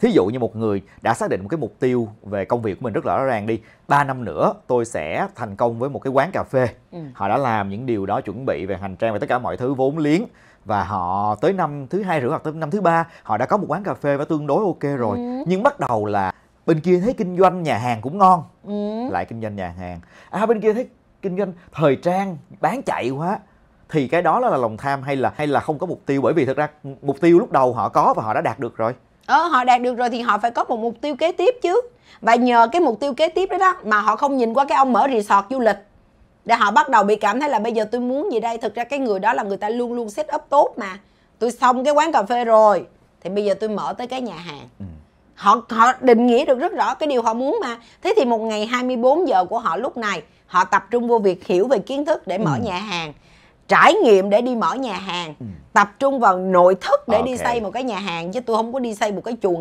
thí dụ như một người đã xác định một cái mục tiêu về công việc của mình rất là rõ ràng đi 3 năm nữa tôi sẽ thành công với một cái quán cà phê ừ. họ đã làm những điều đó chuẩn bị về hành trang và tất cả mọi thứ vốn liếng và họ tới năm thứ hai rưỡi hoặc tới năm thứ ba họ đã có một quán cà phê và tương đối ok rồi ừ. nhưng bắt đầu là bên kia thấy kinh doanh nhà hàng cũng ngon ừ. lại kinh doanh nhà hàng à bên kia thấy kinh doanh thời trang bán chạy quá thì cái đó là lòng tham hay là hay là không có mục tiêu bởi vì thực ra mục tiêu lúc đầu họ có và họ đã đạt được rồi ờ, họ đạt được rồi thì họ phải có một mục tiêu kế tiếp chứ và nhờ cái mục tiêu kế tiếp đó đó mà họ không nhìn qua cái ông mở resort du lịch để họ bắt đầu bị cảm thấy là bây giờ tôi muốn gì đây thực ra cái người đó là người ta luôn luôn set up tốt mà tôi xong cái quán cà phê rồi thì bây giờ tôi mở tới cái nhà hàng ừ. họ họ định nghĩa được rất rõ cái điều họ muốn mà thế thì một ngày 24 giờ của họ lúc này họ tập trung vô việc hiểu về kiến thức để mở ừ. nhà hàng trải nghiệm để đi mở nhà hàng ừ. tập trung vào nội thất để okay. đi xây một cái nhà hàng chứ tôi không có đi xây một cái chuồng